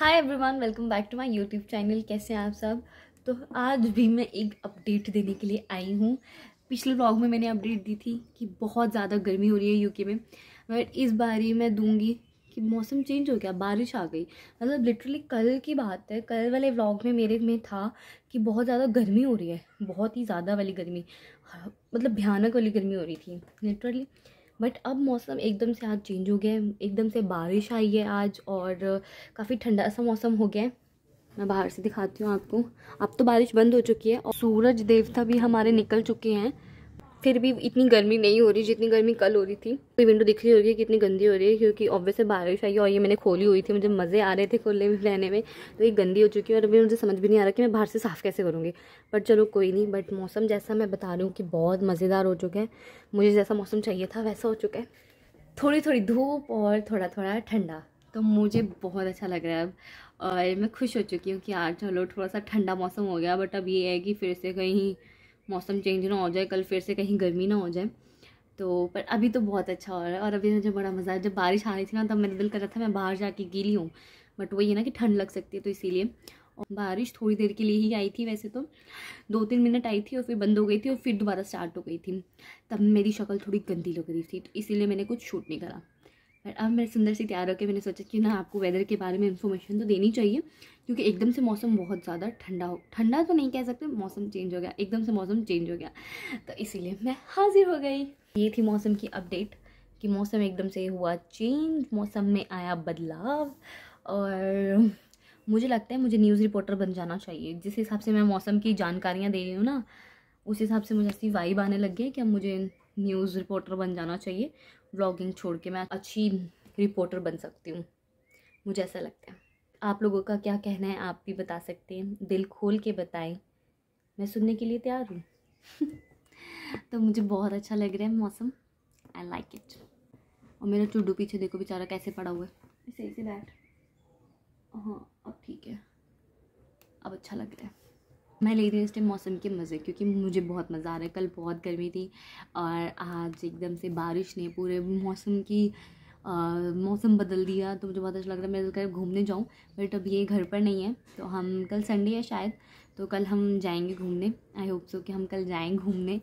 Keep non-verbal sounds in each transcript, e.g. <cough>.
hi everyone welcome back to my YouTube channel कैसे हैं आप सब तो आज भी मैं एक अपडेट देने के लिए आई हूँ पिछले ब्लॉग में मैंने अपडेट दी थी कि बहुत ज़्यादा गर्मी हो रही है यूके में बट इस बार ही मैं दूंगी कि मौसम चेंज हो गया बारिश आ गई मतलब लिटरली कल की बात है कल वाले व्लॉग में मेरे में था कि बहुत ज़्यादा गर्मी हो रही है बहुत ही ज़्यादा वाली गर्मी मतलब भयानक वाली गर्मी हो रही थी लिटरली बट अब मौसम एकदम से आज चेंज हो गया है एकदम से बारिश आई है आज और काफ़ी ठंडा सा मौसम हो गया है मैं बाहर से दिखाती हूँ आपको अब तो बारिश बंद हो चुकी है और सूरज देवता भी हमारे निकल चुके हैं फिर भी इतनी गर्मी नहीं हो रही जितनी गर्मी कल हो रही थी तो विंडो दिख रही होगी कितनी गंदी हो रही है क्योंकि ऑब्वियसली बारिश आई और ये मैंने खोली हुई थी मुझे मज़े आ रहे थे खोलने में रहने में तो ये गंदी हो चुकी है और अभी मुझे समझ भी नहीं आ रहा कि मैं बाहर से साफ़ कैसे करूँगी बट चलो कोई नहीं बट मौसम जैसा मैं बता रही हूँ कि बहुत मज़ेदार हो चुके हैं मुझे जैसा मौसम चाहिए था वैसा हो चुका है थोड़ी थोड़ी धूप और थोड़ा थोड़ा ठंडा तो मुझे बहुत अच्छा लग रहा है अब और मैं खुश हो चुकी हूँ कि यार चलो थोड़ा सा ठंडा मौसम हो गया बट अब ये है कि फिर से कहीं मौसम चेंज ना हो जाए कल फिर से कहीं गर्मी ना हो जाए तो पर अभी तो बहुत अच्छा हो रहा है और अभी मुझे बड़ा मज़ा आया जब बारिश आ रही थी ना तब मेरा दिल कर रहा था मैं बाहर जाके गीली हूँ बट वही है ना कि ठंड लग सकती है तो इसीलिए और बारिश थोड़ी देर के लिए ही आई थी वैसे तो दो तीन मिनट आई थी और फिर बंद हो गई थी और फिर दोबारा स्टार्ट हो गई थी तब मेरी शक्ल थोड़ी गंदी लग रही थी तो इसीलिए मैंने कुछ शूट नहीं करा पर अब मैं सुंदर सी तैयार होकर मैंने सोचा कि ना आपको वेदर के बारे में इन्फॉर्मेशन तो देनी चाहिए क्योंकि एकदम से मौसम बहुत ज़्यादा ठंडा हो ठंडा तो नहीं कह सकते मौसम चेंज हो गया एकदम से मौसम चेंज हो गया तो इसीलिए मैं हाजिर हो गई ये थी मौसम की अपडेट कि मौसम एकदम से हुआ चेंज मौसम में आया बदलाव और मुझे लगता है मुझे न्यूज़ रिपोर्टर बन जाना चाहिए जिस हिसाब से मैं मौसम की जानकारियाँ दे रही हूँ ना उस हिसाब से मुझे ऐसी वाइब आने लग गई कि अब मुझे न्यूज़ रिपोर्टर बन जाना चाहिए ब्लॉगिंग छोड़ के मैं अच्छी रिपोर्टर बन सकती हूँ मुझे ऐसा लगता है आप लोगों का क्या कहना है आप भी बता सकते हैं दिल खोल के बताएं मैं सुनने के लिए तैयार हूँ <laughs> तो मुझे बहुत अच्छा लग रहा है मौसम आई लाइक इट और मेरा चुड्डू पीछे देखो बेचारा कैसे पड़ा हुआ है सही से बैठ हाँ अब ठीक है अब अच्छा लग रहा है मैं ले रही हूँ इस टाइम मौसम के मज़े क्योंकि मुझे बहुत मज़ा आ रहा है कल बहुत गर्मी थी और आज एकदम से बारिश ने पूरे मौसम की आ, मौसम बदल दिया तो मुझे बहुत अच्छा लग रहा है मैं कल घूमने जाऊँ बट अब ये घर पर नहीं है तो हम कल संडे है शायद तो कल हम जाएंगे घूमने आई होप सो कि हम कल जाएँ घूमने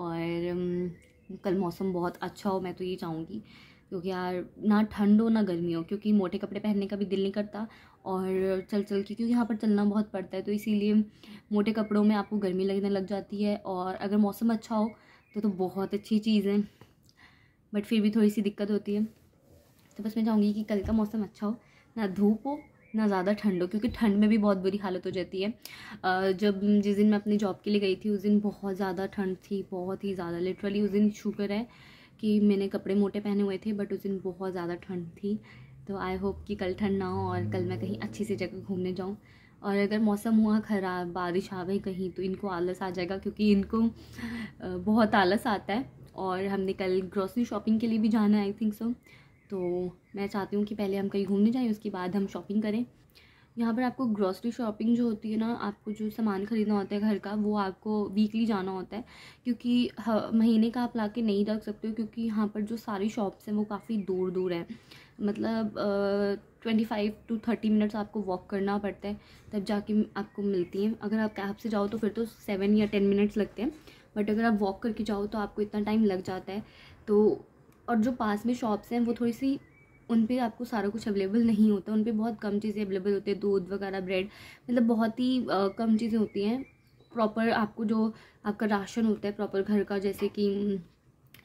और कल मौसम बहुत अच्छा हो मैं तो ये चाहूँगी क्योंकि यार ना ठंड हो ना गर्मी हो क्योंकि मोटे कपड़े पहनने का भी दिल नहीं करता और चल चल के क्योंकि यहाँ पर चलना बहुत पड़ता है तो इसीलिए मोटे कपड़ों में आपको गर्मी लगने लग जाती है और अगर मौसम अच्छा हो तो तो बहुत अच्छी चीज़ है बट फिर भी थोड़ी सी दिक्कत होती है तो बस मैं चाहूँगी कि कल का मौसम अच्छा हो ना धूप हो ना ज़्यादा ठंड हो क्योंकि ठंड में भी बहुत बुरी हालत हो जाती है जब जिस दिन मैं अपनी जॉब के लिए गई थी उस दिन बहुत ज़्यादा ठंड थी बहुत ही ज़्यादा लिटरली उस दिन शुगर है कि मैंने कपड़े मोटे पहने हुए थे बट उस दिन बहुत ज़्यादा ठंड थी तो आई होप कि कल ठंड ना हो और कल मैं कहीं अच्छी सी जगह घूमने जाऊँ और अगर मौसम हुआ ख़राब बारिश आ गई कहीं तो इनको आलस आ जाएगा क्योंकि इनको बहुत आलस आता है और हमने कल ग्रॉसरी शॉपिंग के लिए भी जाना है आई थिंक सो तो मैं चाहती हूँ कि पहले हम कहीं घूमने जाएँ उसके बाद हम शॉपिंग करें यहाँ पर आपको ग्रॉसरी शॉपिंग जो होती है ना आपको जो सामान ख़रीदना होता है घर का वो आपको वीकली जाना होता है क्योंकि महीने का आप ला के नहीं रख सकते हो क्योंकि यहाँ पर जो सारी शॉप्स हैं वो काफ़ी दूर दूर हैं मतलब twenty five to thirty minutes आपको वॉक करना पड़ता है तब जाके आपको मिलती हैं अगर आप कैब से जाओ तो फिर तो सेवन या टेन मिनट्स लगते हैं बट अगर आप वॉक करके जाओ तो आपको इतना टाइम लग जाता है तो और जो पास में शॉप्स हैं वो थोड़ी सी उन पर आपको सारा कुछ अवेलेबल नहीं होता उन पर बहुत कम चीज़ें अवेलेबल होती है दूध वगैरह ब्रेड मतलब बहुत ही कम चीज़ें होती हैं प्रॉपर आपको जो आपका राशन होता है प्रॉपर घर का जैसे कि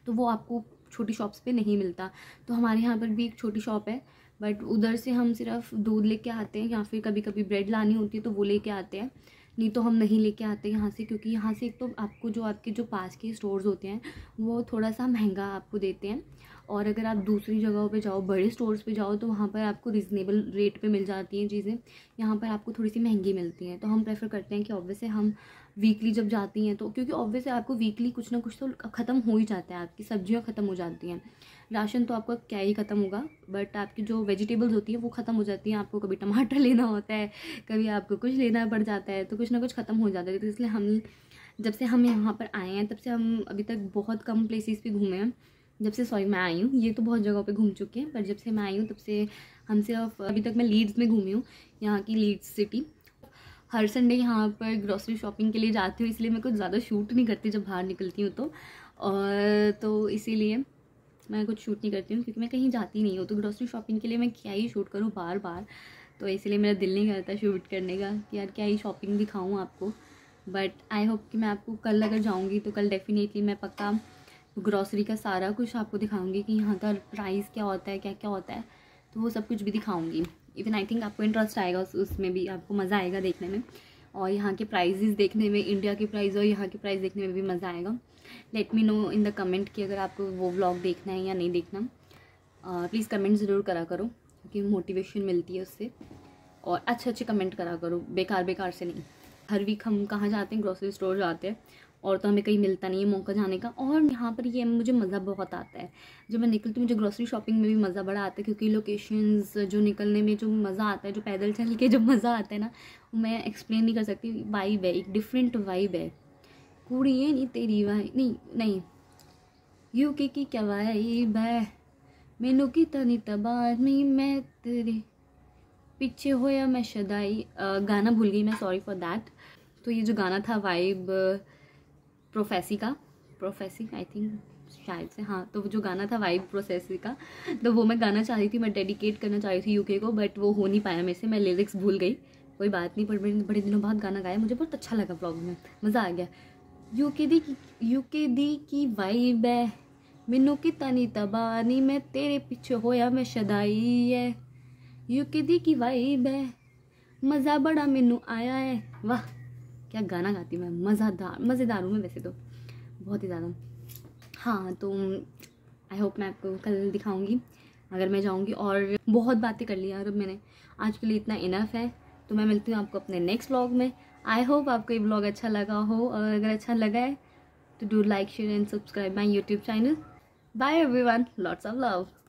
तो वो आपको छोटी शॉप्स पे नहीं मिलता तो हमारे यहाँ पर भी एक छोटी शॉप है बट उधर से हम सिर्फ दूध लेके आते हैं या फिर कभी कभी ब्रेड लानी होती है तो वो लेके आते हैं नहीं तो हम नहीं लेके आते यहाँ से क्योंकि यहाँ से एक तो आपको जो आपके जो पास के स्टोर्स होते हैं वो थोड़ा सा महंगा आपको देते हैं और अगर आप दूसरी जगहों पे जाओ बड़े स्टोर्स पे जाओ तो वहाँ पर आपको रिजनेबल रेट पे मिल जाती हैं चीज़ें यहाँ पर आपको थोड़ी सी महंगी मिलती हैं तो हम प्रेफर करते हैं कि ऑब्वियसली हम वीकली जब जाती हैं तो क्योंकि ऑब्वियसली आपको वीकली कुछ ना कुछ तो ख़त्म हो ही जाता है आपकी सब्जियाँ ख़त्म हो जाती हैं राशन तो आपका क्या ही ख़त्म होगा बट आपकी जो वेजिटेबल्स होती हैं वो ख़त्म हो जाती हैं आपको कभी टमाटर <laughs> लेना होता है कभी आपको कुछ लेना पड़ जाता है तो कुछ ना कुछ ख़त्म हो जाता है तो इसलिए हम जब से हम यहाँ पर आए हैं तब से हम अभी तक बहुत कम प्लेसेस पे घूमे हैं जब से सॉरी मैं आई हूँ ये तो बहुत जगहों पे घूम चुके हैं पर जब से मैं आई हूँ तब से हम सिर्फ अभी तक मैं लीड्स में घूमी हूँ यहाँ की लीड्स सिटी हर संडे यहाँ पर ग्रॉसरी शॉपिंग के लिए जाती हूँ इसलिए मैं कुछ ज़्यादा शूट नहीं करती जब बाहर निकलती हूँ तो और तो इसीलिए मैं कुछ शूट नहीं करती हूँ क्योंकि मैं कहीं जाती नहीं हूँ तो ग्रॉसरी शॉपिंग के लिए मैं क्या ही शूट करूँ बार बार तो इसीलिए मेरा दिल नहीं करता शूट करने का कि यार क्या ही शॉपिंग दिखाऊँ आपको बट आई होप कि मैं आपको कल अगर जाऊँगी तो कल डेफिनेटली मैं पक्का ग्रॉसरी का सारा कुछ आपको दिखाऊंगी कि यहाँ का प्राइस क्या होता है क्या क्या होता है तो वो सब कुछ भी दिखाऊंगी इवन आई थिंक आपको इंटरेस्ट आएगा उस उसमें भी आपको मज़ा आएगा देखने में और यहाँ के प्राइजेस देखने में इंडिया के प्राइस और यहाँ के प्राइस देखने में भी मज़ा आएगा let me know in the comment कि अगर आपको वो ब्लॉग देखना है या नहीं देखना प्लीज़ कमेंट ज़रूर करा करो क्योंकि मोटिवेशन मिलती है उससे और अच्छे अच्छे कमेंट करा करो बेकार बेकार से नहीं हर वीक हम कहाँ जाते हैं ग्रॉसरी स्टोर जाते हैं और तो हमें कहीं मिलता नहीं है मौका जाने का और यहाँ पर ये मुझे मज़ा बहुत आता है जब मैं निकलती हूँ मुझे ग्रॉसरी शॉपिंग में भी मज़ा बड़ा आता है क्योंकि लोकेशंस जो निकलने में जो मज़ा आता है जो पैदल चल के जो मज़ा आता है ना मैं एक्सप्लेन नहीं कर सकती वाइब है एक डिफरेंट वाइब है कूड़ी है नहीं तेरी वाई नहीं नहीं यू के की क्या वाइब है मैनू की तनी तबाही मैं तेरे पीछे हो या मैं शदाई गाना भूल गई मैं सॉरी फॉर दैट तो ये जो गाना था वाइब प्रोफेसी का प्रोफेसी आई थिंक शायद से हाँ तो जो गाना था वाइब प्रोसेसी का तो वो मैं गाना चाह रही थी मैं डेडिकेट करना चाह रही थी यूके को बट वो हो नहीं पाया मेरे से मैं लिरिक्स भूल गई कोई बात नहीं पर मैंने बड़े दिनों बाद गाना गाया मुझे बहुत अच्छा लगा ब्लॉग में मज़ा आ गया यूके दी यूके दी की वाइब है मैनू ਕੀਤਾ नहीं मैं तेरे पीछे होया मैं शदाई है ਸ਼ਦਾਈ ਐ ਯੂ ਕਿਦੀ ਕੀ ਵਾਈਬ ਐ ਮਜ਼ਾ ਬੜਾ ਮੈਨੂੰ ਆਇਆ ਐ क्या गाना गाती मैं मज़ेदार मज़ेदार हूँ मैं वैसे तो बहुत ही ज़्यादा हाँ तो आई होप मैं आपको कल दिखाऊँगी अगर मैं जाऊँगी और बहुत बातें कर लिया और मैंने आज के लिए इतना इनफ है तो मैं मिलती हूँ आपको अपने नेक्स्ट व्लॉग में आई होप आपको ये ब्लॉग अच्छा लगा हो और अगर अच्छा लगा है तो do like share and subscribe my YouTube channel bye everyone lots of love